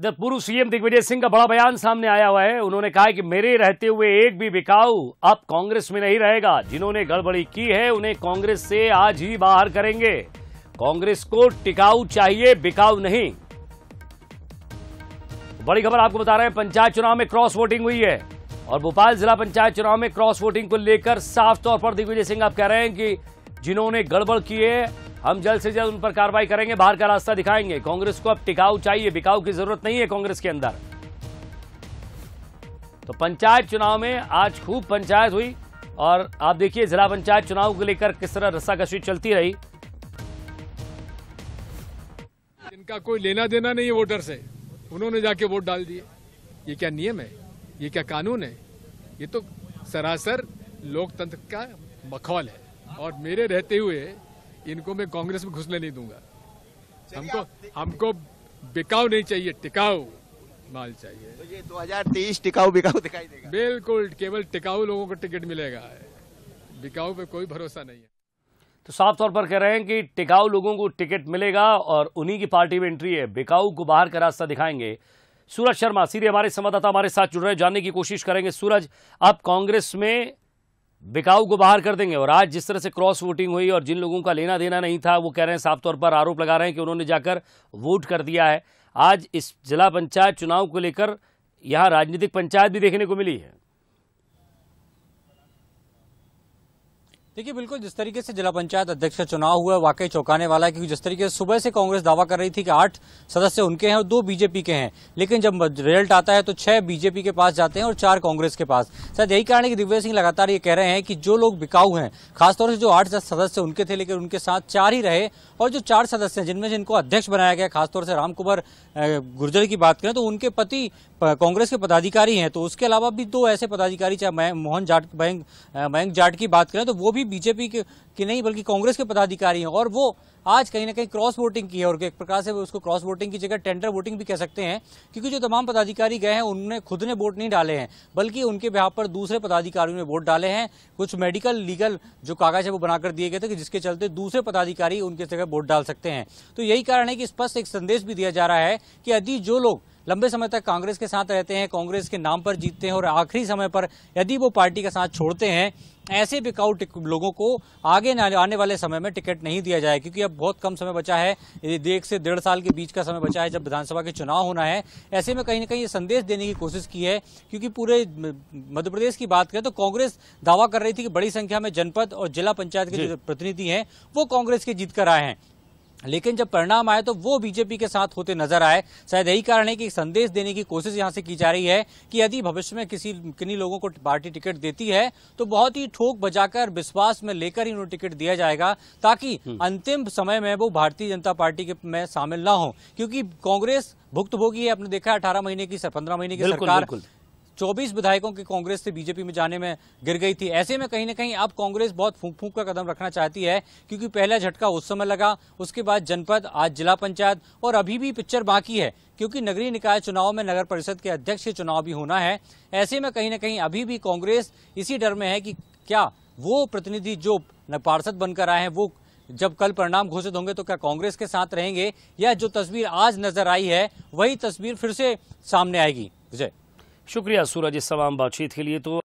जब पूर्व सीएम दिग्विजय सिंह का बड़ा बयान सामने आया हुआ है उन्होंने कहा कि मेरे रहते हुए एक भी बिकाऊ अब कांग्रेस में नहीं रहेगा जिन्होंने गड़बड़ी की है उन्हें कांग्रेस से आज ही बाहर करेंगे कांग्रेस को टिकाऊ चाहिए बिकाऊ नहीं बड़ी खबर आपको बता रहे हैं पंचायत चुनाव में क्रॉस वोटिंग हुई है और भोपाल जिला पंचायत चुनाव में क्रॉस वोटिंग को लेकर साफ तौर पर दिग्विजय सिंह आप कह रहे हैं कि जिन्होंने गड़बड़ की है हम जल्द से जल्द उन पर कार्रवाई करेंगे बाहर का रास्ता दिखाएंगे कांग्रेस को अब टिकाऊ चाहिए बिकाऊ की जरूरत नहीं है कांग्रेस के अंदर तो पंचायत चुनाव में आज खूब पंचायत हुई और आप देखिए जिला पंचायत चुनाव को लेकर किस तरह रस्साकशी चलती रही इनका कोई लेना देना नहीं है वोटर से उन्होंने जाके वोट डाल दिए ये क्या नियम है ये क्या कानून है ये तो सरासर लोकतंत्र का मखौल है और मेरे रहते हुए इनको मैं कांग्रेस में घुसने नहीं दूंगा हमको हमको बिकाऊ नहीं चाहिए टिकाऊ माल चाहिए तो ये 2023 हजार तेईस टिकाऊ बिकाऊ दिखाई देगा बिल्कुल केवल टिकाऊ लोगों को टिकट मिलेगा बिकाऊ पे कोई भरोसा नहीं है तो साफ तौर पर कह रहे हैं कि टिकाऊ लोगों को टिकट मिलेगा और उन्हीं की पार्टी में एंट्री है बिकाऊ को बाहर का रास्ता दिखाएंगे सूरज शर्मा सीधे हमारे संवाददाता हमारे साथ जुड़ रहे हैं जानने की कोशिश करेंगे सूरज आप कांग्रेस में बिकाऊ को बाहर कर देंगे और आज जिस तरह से क्रॉस वोटिंग हुई और जिन लोगों का लेना देना नहीं था वो कह रहे हैं साफ तौर पर आरोप लगा रहे हैं कि उन्होंने जाकर वोट कर दिया है आज इस जिला पंचायत चुनाव को लेकर यहाँ राजनीतिक पंचायत भी देखने को मिली है देखिए बिल्कुल जिस तरीके से जिला पंचायत अध्यक्ष का चुनाव हुआ वाकई चौंकाने वाला है क्योंकि जिस तरीके से सुबह से कांग्रेस दावा कर रही थी कि आठ सदस्य उनके हैं और दो बीजेपी के हैं लेकिन जब रिजल्ट आता है तो छह बीजेपी के पास जाते हैं और चार कांग्रेस के पास शायद यही कारण है कि दिव्य सिंह लगातार ये कह रहे हैं कि जो लोग बिकाऊ हैं खासतौर से जो आठ सदस्य उनके थे लेकिन उनके साथ चार ही रहे और जो चार सदस्य हैं जिनमें जिनको अध्यक्ष बनाया गया खासतौर से रामकुमार गुर्जर की बात करें तो उनके पति कांग्रेस के पदाधिकारी हैं तो उसके अलावा भी दो ऐसे पदाधिकारी चाहे मोहन जाट मयंक जाट की बात करें तो वो भी बीजेपी के, के नहीं बल्कि कांग्रेस के पदाधिकारी हैं और वो आज कहीं ना कहीं क्रॉस वोटिंग की है और एक प्रकार से उसको क्रॉस वोटिंग की जगह टेंडर वोटिंग भी कह सकते हैं क्योंकि जो तमाम पदाधिकारी गए हैं उन्होंने खुद ने वोट नहीं डाले हैं बल्कि उनके बिहार पर दूसरे पदाधिकारियों ने वोट डाले हैं कुछ मेडिकल लीगल जो कागज है वो बनाकर दिए गए थे कि जिसके चलते दूसरे पदाधिकारी उनके जगह वोट डाल सकते हैं तो यही कारण है कि स्पष्ट एक संदेश भी दिया जा रहा है कि यदि जो लोग लंबे समय तक कांग्रेस के साथ रहते हैं कांग्रेस के नाम पर जीतते हैं और आखिरी समय पर यदि वो पार्टी का साथ छोड़ते हैं ऐसे बिकाऊ लोगों को आगे आने वाले समय में टिकट नहीं दिया जाए क्योंकि अब बहुत कम समय बचा है एक से डेढ़ साल के बीच का समय बचा है जब विधानसभा के चुनाव होना है ऐसे में कहीं ना कहीं ये संदेश देने की कोशिश की है क्योंकि पूरे मध्य प्रदेश की बात करें तो कांग्रेस दावा कर रही थी कि बड़ी संख्या में जनपद और जिला पंचायत के जो प्रतिनिधि हैं वो कांग्रेस के जीत कर आए हैं लेकिन जब परिणाम आए तो वो बीजेपी के साथ होते नजर आए शायद यही कारण है कि संदेश देने की कोशिश यहां से की जा रही है कि यदि भविष्य में किसी किन्हीं लोगों को पार्टी टिकट देती है तो बहुत ही ठोक बजाकर विश्वास में लेकर ही उन्हें टिकट दिया जाएगा ताकि हम्म। अंतिम समय में वो भारतीय जनता पार्टी के में शामिल ना हो क्योंकि कांग्रेस भुक्त भोगी है आपने देखा है अठारह महीने की पंद्रह महीने की बिल्कुल, सरकार बिल्कुल। 24 विधायकों के कांग्रेस से बीजेपी में जाने में गिर गई थी ऐसे में कहीं ना कहीं अब कांग्रेस बहुत फूक फूक का कदम रखना चाहती है क्योंकि पहला झटका उस समय लगा उसके बाद जनपद आज जिला पंचायत और अभी भी पिक्चर बाकी है क्योंकि नगरीय निकाय चुनाव में नगर परिषद के अध्यक्ष के चुनाव भी होना है ऐसे में कहीं ना कहीं अभी भी कांग्रेस इसी डर में है कि क्या वो प्रतिनिधि जो पार्षद बनकर आए हैं वो जब कल परिणाम घोषित होंगे तो क्या कांग्रेस के साथ रहेंगे या जो तस्वीर आज नजर आई है वही तस्वीर फिर से सामने आएगी विजय शुक्रिया सूरज इस तमाम बातचीत के लिए तो